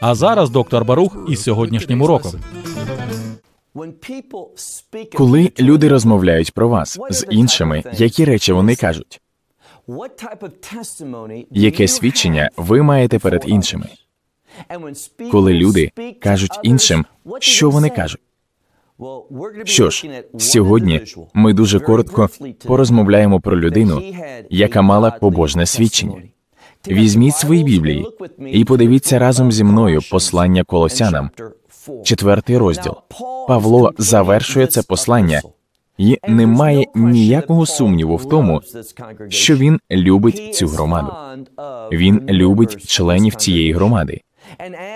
А зараз доктор Барух із сьогоднішнім уроком. Коли люди розмовляють про вас з іншими, які речі вони кажуть? Яке свідчення ви маєте перед іншими? Коли люди кажуть іншим, що вони кажуть? Що ж, сьогодні ми дуже коротко порозмовляємо про людину, яка мала побожне свідчення. Візьміть свої Біблії і подивіться разом зі мною послання колосянам, четвертий розділ. Павло завершує це послання, і немає ніякого сумніву в тому, що він любить цю громаду. Він любить членів цієї громади.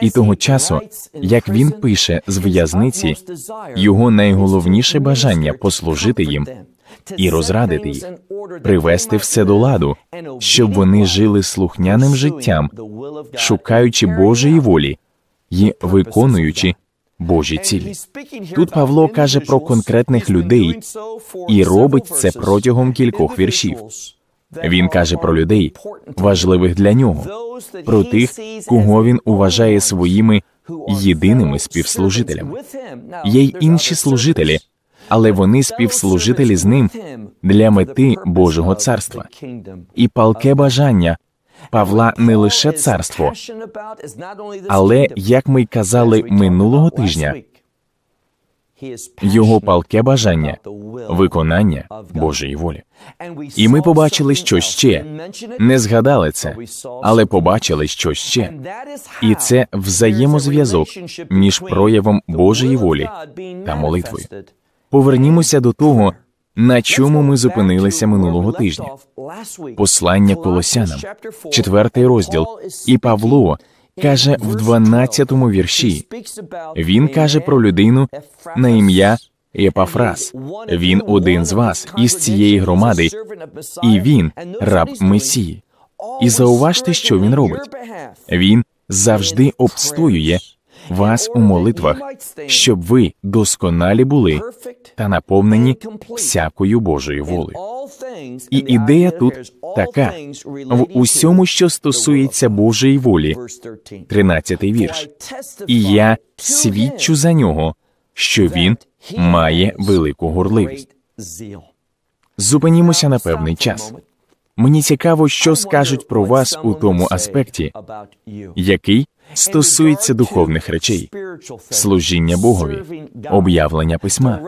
І того часу, як він пише з в'язниці, його найголовніше бажання послужити їм і розрадити їх, привести все до ладу, щоб вони жили слухняним життям, шукаючи Божої волі і виконуючи Божі цілі. Тут Павло каже про конкретних людей і робить це протягом кількох віршів. Він каже про людей, важливих для нього, про тих, кого він уважає своїми єдиними співслужителями. Є й інші служителі але вони співслужителі з ним для мети Божого царства і палке бажання Павла не лише царство, але, як ми й казали минулого тижня, його палке бажання, виконання Божої волі. І ми побачили, що ще не згадали це, але побачили, що ще і це взаємозв'язок між проявом Божої волі та молитвою. Повернімося до того, на чому ми зупинилися минулого тижня. Послання колосянам, четвертий розділ, і Павло каже в 12-му вірші. Він каже про людину на ім'я Епафраз. Він один з вас із цієї громади, і він раб Месії. І зауважте, що він робить. Він завжди обстоює вас у молитвах, щоб ви досконалі були та наповнені всякою Божої воли. І ідея тут така в усьому, що стосується Божої волі, 13-й вірш. І я свідчу за нього, що він має велику горливість. Зупинімося на певний час. Мені цікаво, що скажуть про вас у тому аспекті, який стосується духовних речей, служіння Богові, об'явлення письма.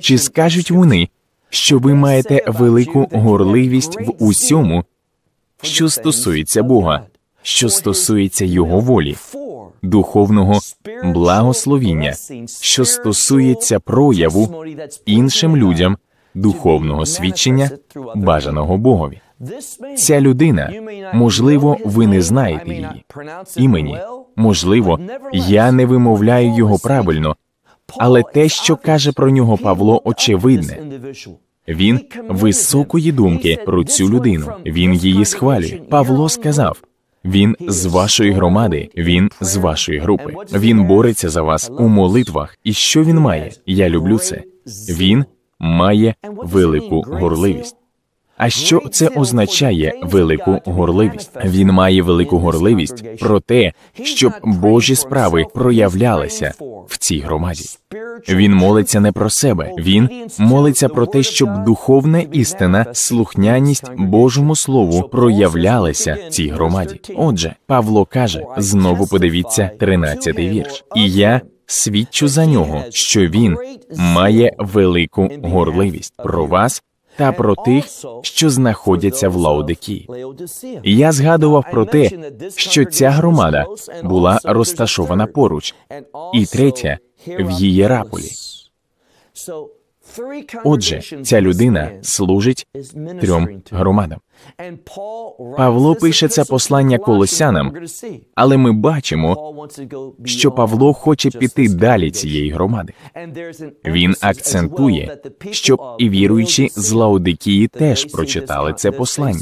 Чи скажуть вони, що ви маєте велику горливість в усьому, що стосується Бога, що стосується Його волі, духовного благословіння, що стосується прояву іншим людям духовного свідчення, бажаного Богові? Ця людина, можливо, ви не знаєте її імені, Можливо, я не вимовляю його правильно, але те, що каже про нього Павло, очевидне. Він високої думки про цю людину. Він її схвалює. Павло сказав: він з вашої громади, він з вашої групи. Він бореться за вас у молитвах. І що він має? Я люблю це. Він має велику горливість. А що ну, це означає велику горливість? Він має велику горливість про те, щоб Божі справи проявлялися в цій громаді. Він молиться не про себе, він молиться про те, щоб духовна істина, слухняність Божому Слову проявлялася в цій громаді. Отже, Павло каже: знову подивіться 13-й вірш, і я. Свідчу за нього, що він має велику горливість про вас та про тих, що знаходяться в Лаодикі. Я згадував про те, що ця громада була розташована поруч, і третя в Єраполі. Отже, ця людина служить трьом громадам. Павло пише це послання колосянам, але ми бачимо, що Павло хоче піти далі цієї громади. Він акцентує, щоб і віруючі з Лаодикії теж прочитали це послання.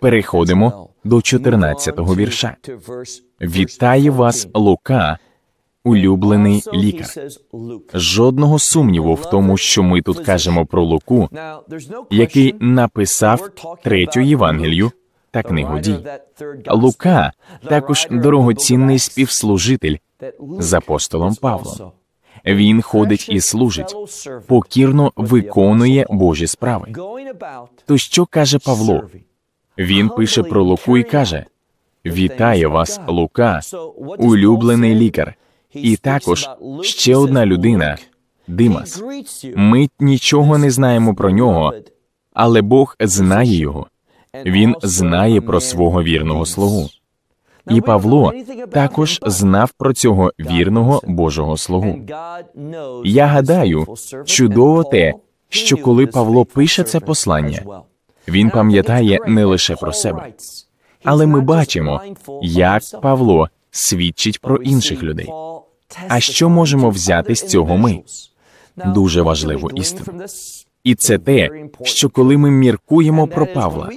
Переходимо до 14-го вірша. Вітає вас Лука улюблений лікар. Жодного сумніву в тому, що ми тут кажемо про Луку, який написав третю Євангелію та книгу дій. Лука також дорогоцінний співслужитель з апостолом Павлом. Він ходить і служить, покірно виконує Божі справи. То що каже Павло? Він пише про Луку і каже: Вітає вас, Лука, улюблений лікар, і також ще одна людина, Димас. Ми нічого не знаємо про нього, але Бог знає його. Він знає про свого вірного слугу. І Павло також знав про цього вірного Божого слугу. Я гадаю, чудово те, що коли Павло пише це послання, він пам'ятає не лише про себе, але ми бачимо, як Павло свідчить про інших людей. А що можемо взяти з цього ми? Дуже важливу істину. І це те, що коли ми міркуємо про Павла,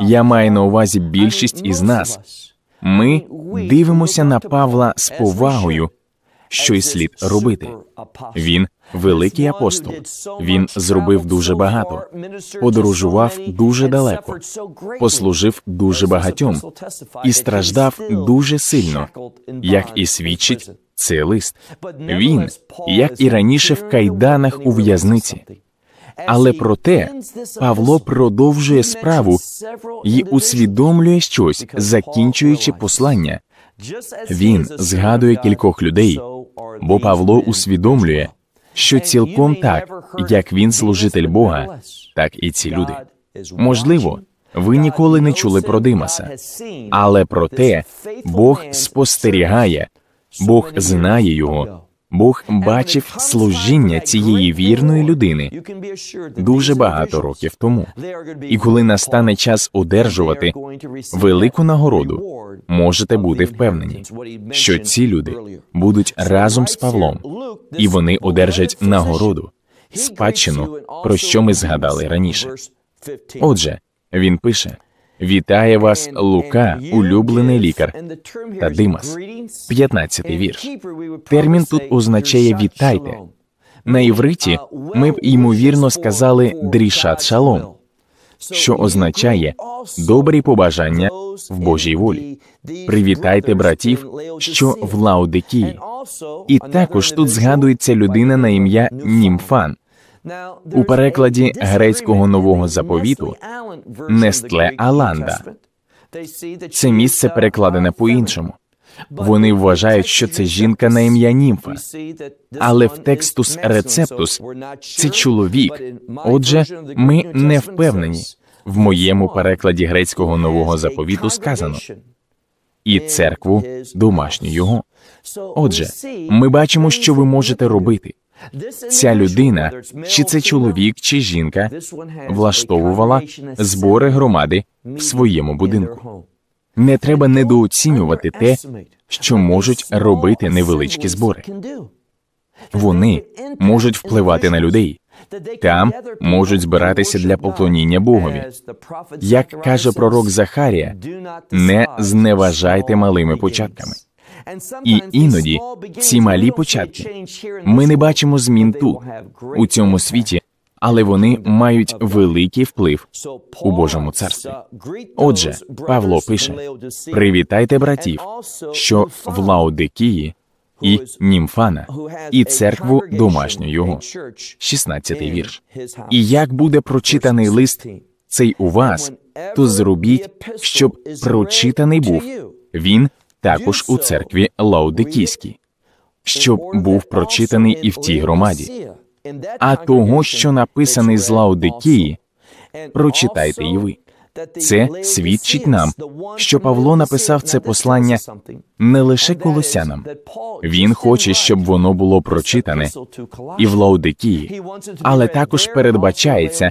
я маю на увазі більшість із нас. Ми дивимося на Павла з повагою, що й слід робити. Він великий апостол. Він зробив дуже багато. подорожував дуже далеко. послужив дуже багатьом. і страждав дуже сильно. Як і свідчить цей лист. Він, як і раніше, в кайданах у в'язниці. Але проте Павло продовжує справу і усвідомлює щось, закінчуючи послання. Він згадує кількох людей, бо Павло усвідомлює, що цілком так, як він служитель Бога, так і ці люди. Можливо, ви ніколи не чули про Димаса, але про те, Бог спостерігає, Бог знає його, Бог бачив служіння цієї вірної людини дуже багато років тому. І коли настане час одержувати велику нагороду, можете бути впевнені, що ці люди будуть разом з Павлом, і вони одержать нагороду, спадщину, про що ми згадали раніше. Отже, він пише. Вітає вас Лука, улюблений лікар та Димас, 15-й вірш. Термін тут означає вітайте. На івриті uh, ми б ймовірно сказали дрішат шалом, що означає добрі побажання в Божій волі. Привітайте братів, що в Лаодикії. І також тут згадується людина на ім'я Німфан, у перекладі грецького нового заповіту Нестле Аланда. Це місце перекладене по-іншому. Вони вважають, що це жінка на ім'я німфа, але в текстус рецептус це чоловік. Отже, ми не впевнені. В моєму перекладі грецького нового заповіту сказано і церкву домашню його. Отже, ми бачимо, що ви можете робити. Ця людина, чи це чоловік, чи жінка, влаштовувала збори громади в своєму будинку. Не треба недооцінювати те, що можуть робити невеличкі збори. Вони можуть впливати на людей. Там можуть збиратися для поклоніння Богові. Як каже пророк Захарія, не зневажайте малими початками. І іноді ці малі початки ми не бачимо змін тут у цьому світі, але вони мають великий вплив у Божому царстві. Uh, Отже, Павло пише: привітайте братів, що в Лаодикії. І німфана, і церкву домашню його. 16-й вірш. І як буде прочитаний лист цей у вас, то зробіть, щоб прочитаний був він також у церкві Лаудикійській, щоб був прочитаний і в тій громаді. А того, що написаний з Лаудикії, прочитайте і ви. Це свідчить нам, що Павло написав це послання не лише колосянам. Він хоче, щоб воно було прочитане і в Лаудикії, але також передбачається,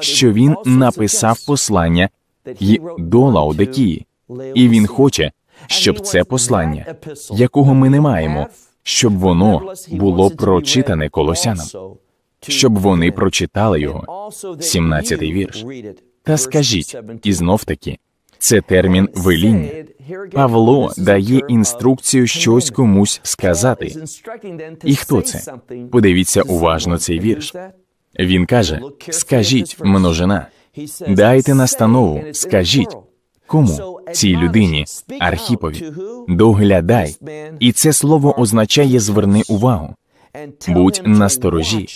що він написав послання й до Лаудикії, і він хоче, щоб це послання, якого ми не маємо, щоб воно було прочитане колосянам, щоб вони прочитали його. 17-й вірш. Та скажіть, і знов таки, це термін веління. Павло дає інструкцію щось комусь сказати. І хто це? Подивіться уважно цей вірш. Він каже: Скажіть, множина, дайте настанову, скажіть кому? цій людині, Архіпові, доглядай, і це слово означає зверни увагу. Будь насторожі,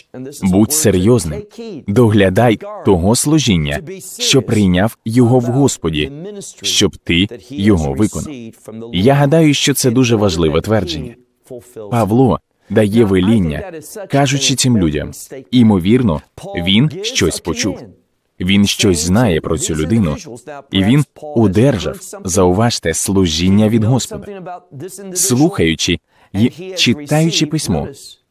будь серйозним, доглядай того служіння, що прийняв його в Господі, щоб ти його виконав. Я гадаю, що це дуже важливе твердження. Павло дає веління, кажучи цим людям. Імовірно, він щось почув. Він щось знає про цю людину, і він одержав, зауважте, служіння від Господа. Слухаючи і читаючи письмо,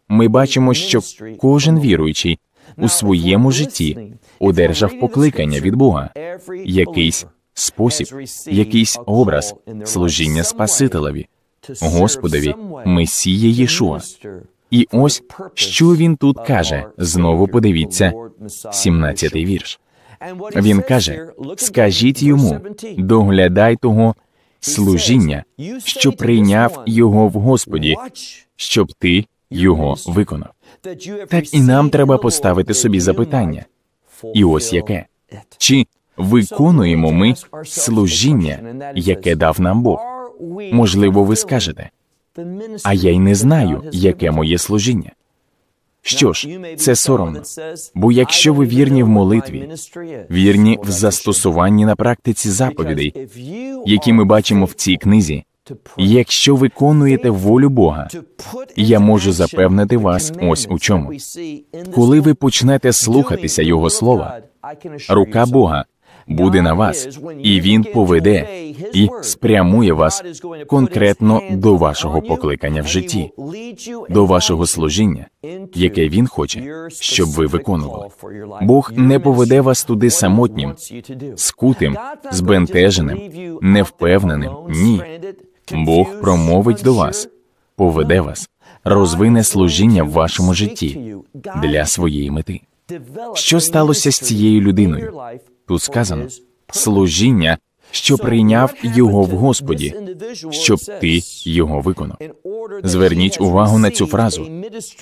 ми бачимо, що кожен віруючий у своєму житті одержав покликання від Бога, якийсь спосіб, якийсь образ служіння Спасителеві, Господові, Месія Єшуа. І ось що він тут каже. Знову подивіться, 17-й вірш. Він каже: скажіть йому, доглядай того служіння, що прийняв його в Господі, щоб ти його виконав. Так і нам треба поставити собі запитання, і ось яке чи виконуємо ми служіння, яке дав нам Бог? Можливо, ви скажете, а я й не знаю, яке моє служіння. Що ж, це соромно. Бо якщо ви вірні в молитві, вірні в застосуванні на практиці заповідей, які ми бачимо в цій книзі, якщо виконуєте волю Бога, я можу запевнити вас ось у чому. Коли ви почнете слухатися Його слова, рука Бога буде на вас, і він поведе і спрямує вас конкретно до вашого покликання в житті, до вашого служіння, яке він хоче, щоб ви виконували. Бог не поведе вас туди самотнім, скутим, збентеженим, невпевненим. Ні, Бог промовить до вас, поведе вас, розвине служіння в вашому житті для своєї мети. Що сталося з цією людиною? Тут сказано служіння, що прийняв його в Господі, щоб ти його виконав. Зверніть увагу на цю фразу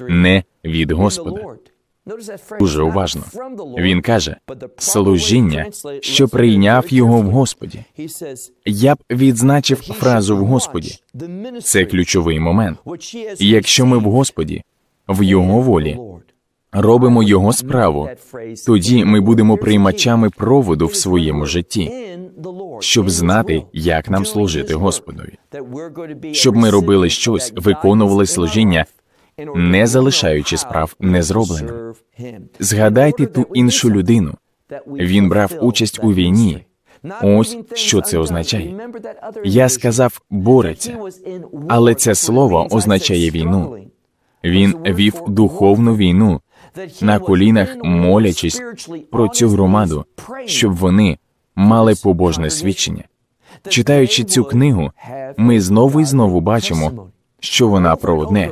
не від Господа. Дуже уважно. Він каже служіння, що прийняв його в Господі. Я б відзначив фразу в Господі. Це ключовий момент. Якщо ми в Господі, в його волі, робимо його справу. Тоді ми будемо приймачами проводу в своєму житті, щоб знати, як нам служити Господові. щоб ми робили щось, виконували служіння. Не залишаючи справ незробленим. Згадайте ту іншу людину. Він брав участь у війні. Ось що це означає. Я сказав бореться, але це слово означає війну. Він вів духовну війну на колінах, молячись про цю громаду, щоб вони мали побожне свідчення. Читаючи цю книгу, ми знову і знову бачимо, що вона про одне.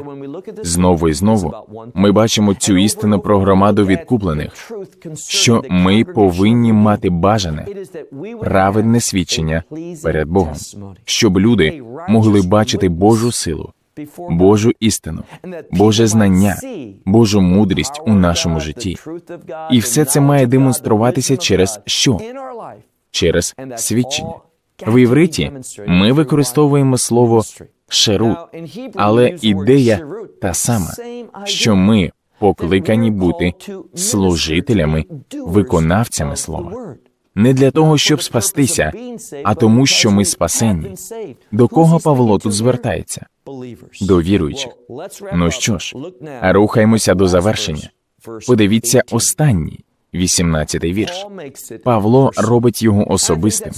Знову і знову ми бачимо цю істину про громаду відкуплених, що ми повинні мати бажане праведне свідчення перед Богом, щоб люди могли бачити Божу силу Божу істину, Боже знання, Божу мудрість у нашому житті. І все це має демонструватися через що? Через свідчення. В івриті ми використовуємо слово шерут, але ідея та сама, що ми покликані бути служителями, виконавцями слова. Не для того, щоб спастися, а тому, що ми спасені. До кого Павло тут звертається? до віруючих. Ну що ж, рухаємося до завершення. Подивіться останній, 18-й вірш. Павло робить його особистим.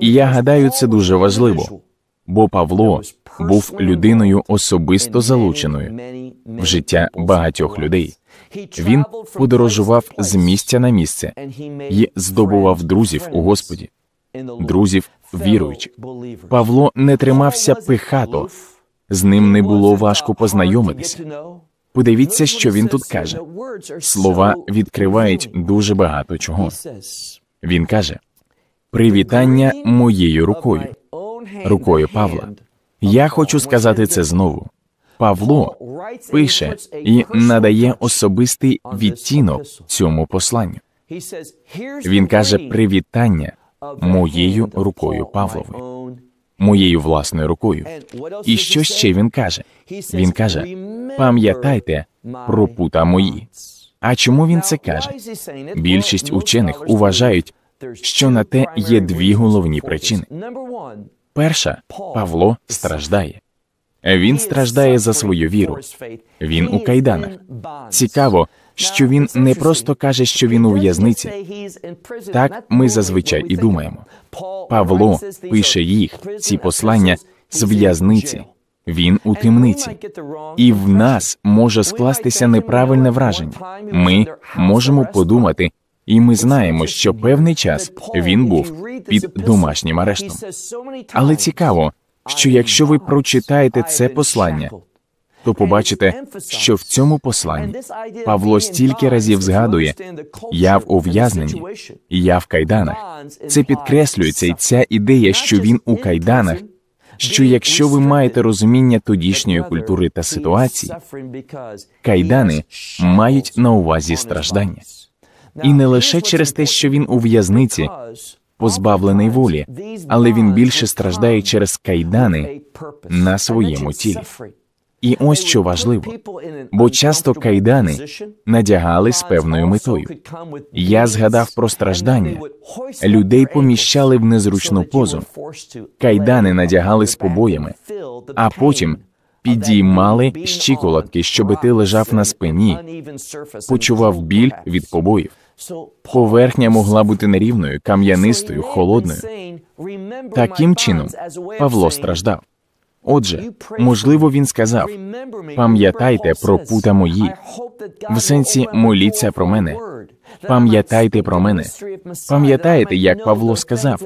І я гадаю, це дуже важливо, бо Павло був людиною особисто залученою в життя багатьох людей. Він подорожував з місця на місце і здобував друзів у Господі, друзів віруючих. Павло не тримався пихато. З ним не було важко познайомитися. Подивіться, що він тут каже. Слова відкривають дуже багато чого. Він каже привітання моєю рукою, рукою Павла. Я хочу сказати це знову. Павло пише і надає особистий відтінок цьому посланню. Він каже привітання моєю рукою Павловою моєю власною рукою. І що ще він каже? Він каже: пам'ятайте про пута мої. А чому він це каже? Більшість учених уважають, що на те є дві головні причини. Перша Павло страждає. Він страждає за свою віру. Він у кайданах. Цікаво, що він не просто каже, що він у в'язниці. Так ми зазвичай і думаємо. Павло пише їх, ці послання з в'язниці. Він у темниці, і в нас може скластися неправильне враження. Ми можемо подумати, і ми знаємо, що певний час він був під домашнім арештом. Але цікаво, що якщо ви прочитаєте це послання, то побачите, що в цьому посланні Павло стільки разів згадує: я в ув'язненні, я в кайданах. Це підкреслюється, і ця ідея, що він у кайданах. Що якщо ви маєте розуміння тодішньої культури та ситуації, кайдани мають на увазі страждання, і не лише через те, що він у в'язниці позбавлений волі, але він більше страждає через кайдани на своєму тілі. І ось що важливо, бо часто кайдани надягали з певною метою. Я згадав про страждання. Людей поміщали в незручну позу. Кайдани надягали з побоями, а потім підіймали щиколотки, щоби ти лежав на спині, почував біль від побоїв. Поверхня могла бути нерівною, кам'янистою, холодною. Таким чином Павло страждав. Отже, можливо, він сказав пам'ятайте про пута мої, в сенсі моліться про мене. Пам'ятайте про мене. Пам'ятаєте, як Павло сказав?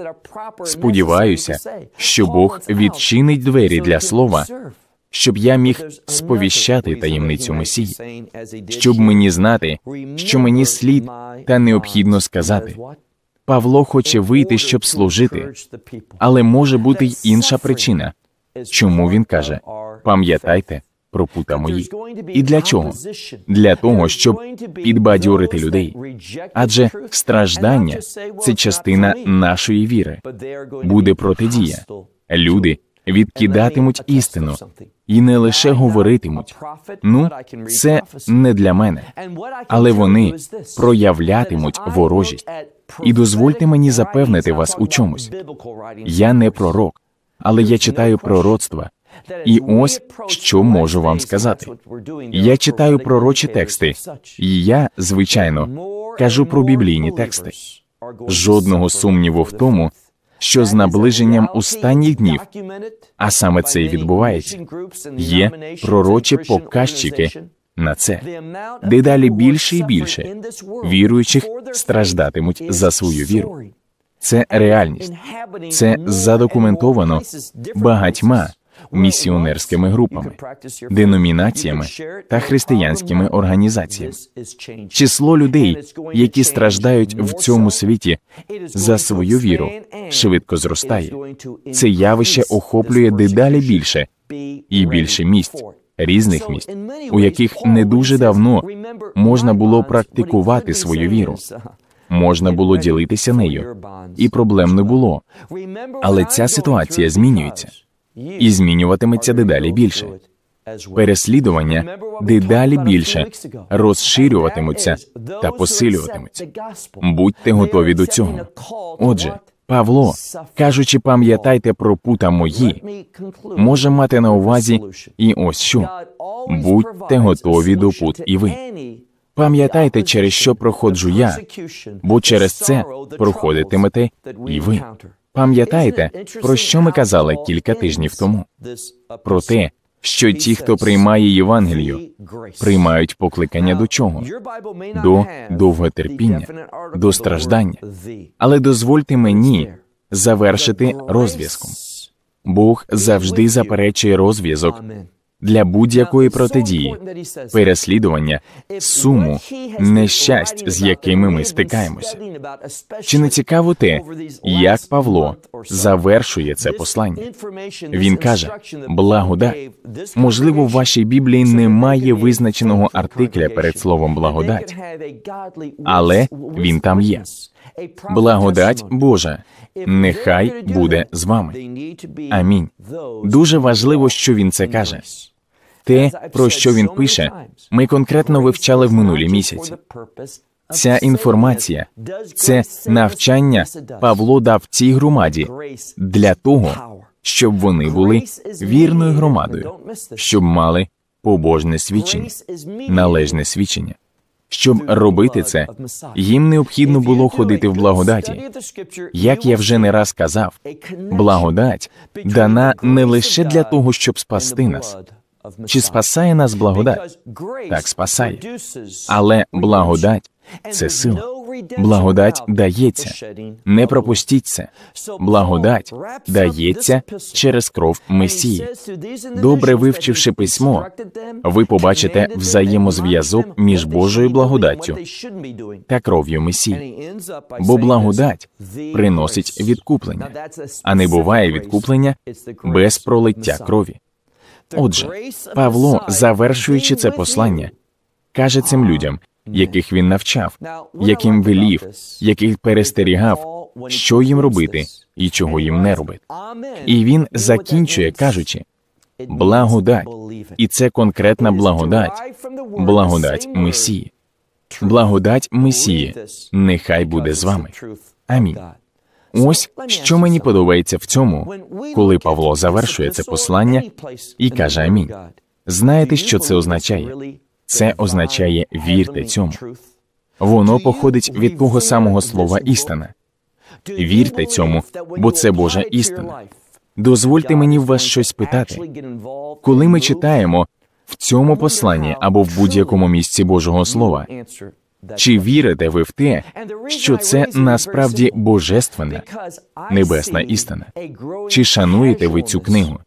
Сподіваюся, що Бог відчинить двері для слова, щоб я міг сповіщати таємницю Месії, щоб мені знати, що мені слід та необхідно сказати. Павло хоче вийти, щоб служити, але може бути й інша причина. Чому він каже: пам'ятайте про пута мої. І для чого? Для того, щоб підбадьорити людей. Адже страждання це частина нашої віри. Буде протидія. Люди відкидатимуть істину і не лише говоритимуть. Ну, це не для мене, але вони проявлятимуть ворожість. І дозвольте мені запевнити вас у чомусь. Я не пророк але я читаю пророцтва. І ось що можу вам сказати. Я читаю пророчі тексти, і я, звичайно, кажу про біблійні тексти. Жодного сумніву в тому, що з наближенням останніх днів, а саме це і відбувається, є пророчі показчики на це, дедалі більше і більше віруючих страждатимуть за свою віру. Це реальність, це задокументовано багатьма місіонерськими групами, деномінаціями та християнськими організаціями. Число людей, які страждають в цьому світі за свою віру, швидко зростає. Це явище охоплює дедалі більше і більше місць. Різних місць, у яких не дуже давно можна було практикувати свою віру можна було ділитися нею, і проблем не було. Але ця ситуація змінюється і змінюватиметься дедалі більше. Переслідування дедалі більше розширюватимуться та посилюватимуться. Будьте готові до цього. Отже, Павло, кажучи, пам'ятайте про пута мої, може мати на увазі і ось що будьте готові до пут і ви. Пам'ятайте, через що проходжу я, бо через це проходитимете і ви. Пам'ятаєте, про що ми казали кілька тижнів тому? Про те, що ті, хто приймає Євангелію, приймають покликання до чого? До довготерпіння, до страждання. Але дозвольте мені завершити розв'язком. Бог завжди заперечує розв'язок для будь-якої е, протидії, переслідування, е, суму, нещасть, з якими ми е, стикаємося. Чи не цікаво те, як Павло завершує це послання? Він каже: благодать. Можливо, в вашій Біблії немає визначеного артикля перед словом благодать, але він там є. Благодать Божа, нехай буде з вами. Амінь. Дуже важливо, що він це каже. Те, про що він пише, ми конкретно вивчали в минулі місяці. Ця інформація, це навчання Павло дав цій громаді для того, щоб вони були вірною громадою, щоб мали побожне свідчення, належне свідчення. Щоб робити це, їм необхідно було ходити в благодаті. Як я вже не раз казав, благодать дана не лише для того, щоб спасти нас. Чи спасає нас благодать? Так спасає, але благодать це сила. Благодать дається. Не пропустіть це. Благодать дається через кров Месії. Добре вивчивши письмо, ви побачите взаємозв'язок між Божою благодаттю та кров'ю Месії. Бо благодать приносить відкуплення, а не буває відкуплення без пролиття крові. Отже, Павло, завершуючи це послання, каже цим людям, яких він навчав, яким велів, яких перестерігав, що їм робити і чого їм не робити. І він закінчує, кажучи. Благодать, і це конкретна благодать, благодать Месії, благодать Месії. Нехай буде з вами. Амінь. Ось що мені подобається в цьому, коли Павло завершує це послання і каже Амінь. Знаєте, що це означає? Це означає вірте цьому. Воно походить від того самого слова істина. Вірте цьому, бо це Божа істина. Дозвольте мені в вас щось питати. Коли ми читаємо в цьому посланні або в будь-якому місці Божого Слова, чи вірите ви в те, що це насправді божественна небесна істина? Чи шануєте ви цю книгу?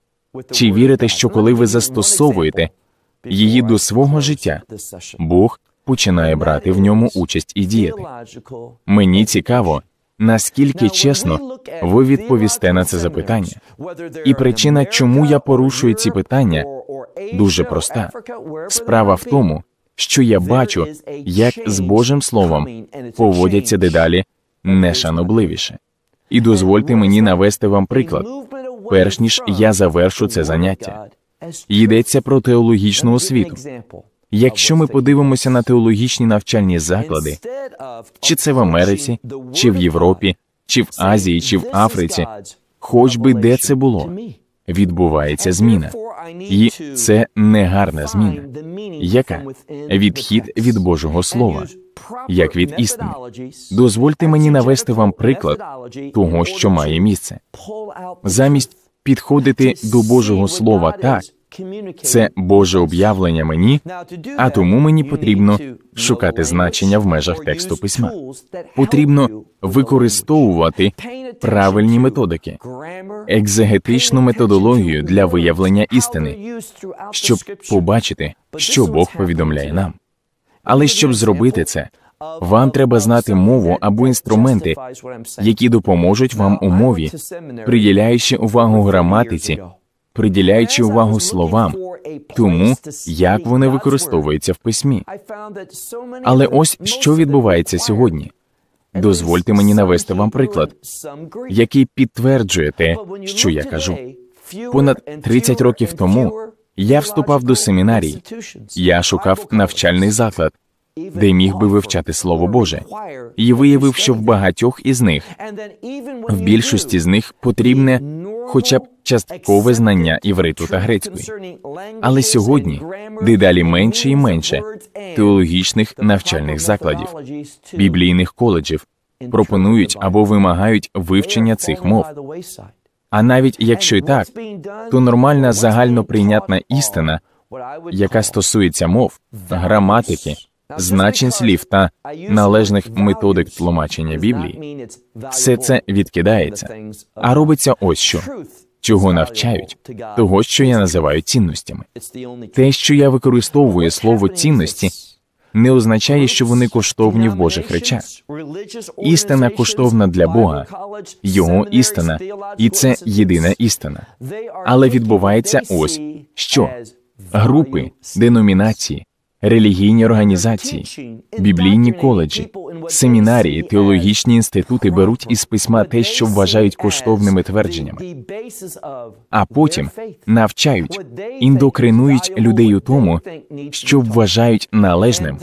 Чи вірите, що коли ви застосовуєте її до свого життя. Бог починає брати в ньому участь і діяти. Мені цікаво, наскільки чесно ви відповісте на це запитання. І причина, чому я порушую ці питання, дуже проста. Справа в тому, що я бачу, як з Божим Словом поводяться дедалі нешанобливіше. І дозвольте мені навести вам приклад, перш ніж я завершу це заняття. Йдеться про теологічну освіту. Якщо ми подивимося на теологічні навчальні заклади, чи це в Америці, чи в Європі, чи в Азії, чи в Африці, хоч би де це було, відбувається зміна. І це негарна зміна. Яка відхід від Божого Слова, як від істини. Дозвольте мені навести вам приклад того, що має місце. Замість підходити до Божого Слова так. Це Боже об'явлення мені, а тому мені потрібно шукати значення в межах тексту письма. Потрібно використовувати правильні методики, екзегетичну методологію для виявлення істини, щоб побачити, що Бог повідомляє нам. Але щоб зробити це, вам треба знати мову або інструменти, які допоможуть вам у мові, приділяючи увагу граматиці, приділяючи увагу словам, тому як вони використовуються в письмі. Але ось що відбувається сьогодні. Дозвольте мені навести вам приклад, який підтверджує те, що я кажу. Понад 30 років тому я вступав до семінарій, я шукав навчальний заклад де міг би вивчати Слово Боже, і виявив, що в багатьох із них в більшості з них потрібне хоча б часткове знання івриту та грецької. Але сьогодні дедалі менше і менше теологічних навчальних закладів, біблійних коледжів пропонують або вимагають вивчення цих мов. А навіть якщо і так, то нормальна загальноприйнятна істина, яка стосується мов, граматики значень слів та належних методик тлумачення Біблії, все це відкидається, а робиться ось що. Чого навчають, того, що я називаю цінностями. Те, що я використовую слово цінності, не означає, що вони коштовні в Божих речах. Істина коштовна для Бога, його істина, і це єдина істина. Але відбувається ось що групи, деномінації, релігійні організації, біблійні коледжі, семінарії, теологічні інститути беруть із письма те, що вважають коштовними твердженнями, а потім навчають, індокринують людей у тому, що вважають належним,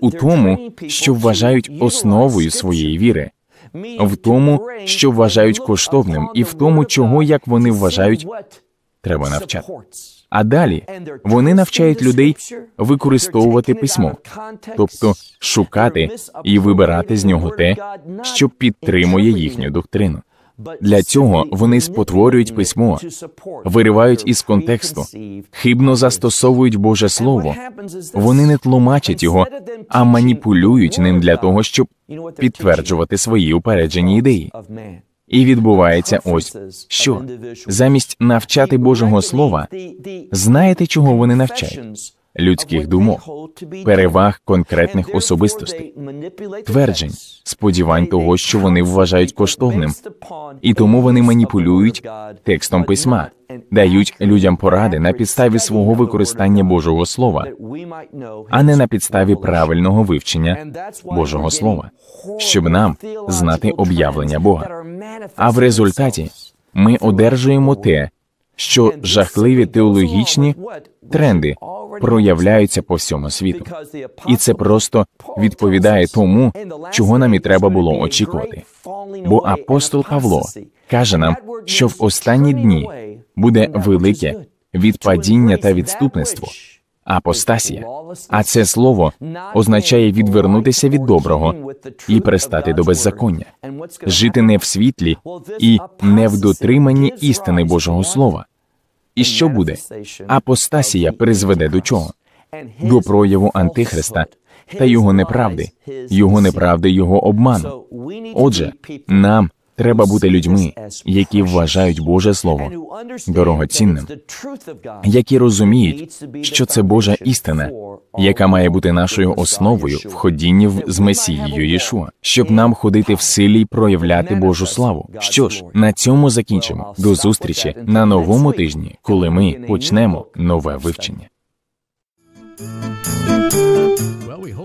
у тому, що вважають основою своєї віри. В тому, що вважають коштовним, і в тому, чого як вони вважають, треба навчати. А далі вони навчають людей використовувати письмо, тобто шукати і вибирати з нього те, що підтримує їхню доктрину. Для цього вони спотворюють письмо, виривають із контексту, хибно застосовують Боже Слово. Вони не тлумачать його, а маніпулюють ним для того, щоб підтверджувати свої упереджені ідеї. І відбувається ось що замість навчати Божого Слова, знаєте, чого вони навчають? Людських думок, переваг конкретних особистостей, тверджень, сподівань того, що вони вважають коштовним, і тому вони маніпулюють текстом письма, дають людям поради на підставі свого використання Божого Слова, а не на підставі правильного вивчення Божого Слова, щоб нам знати об'явлення Бога а в результаті ми одержуємо те, що жахливі теологічні тренди проявляються по всьому світу. І це просто відповідає тому, чого нам і треба було очікувати. Бо апостол Павло каже нам, що в останні дні буде велике відпадіння та відступництво апостасія, а це слово означає відвернутися від доброго і перестати до беззаконня, жити не в світлі і не в дотриманні істини Божого Слова. І що буде? Апостасія призведе до чого? До прояву Антихриста та його неправди, його неправди, його обману. Отже, нам. Треба бути людьми, які вважають Боже Слово дорогоцінним, які розуміють, що це Божа істина, яка має бути нашою основою в ходінні з Месією Єшуа, щоб нам ходити в силі й проявляти Божу славу. Що ж, на цьому закінчимо. До зустрічі на новому тижні, коли ми почнемо нове вивчення.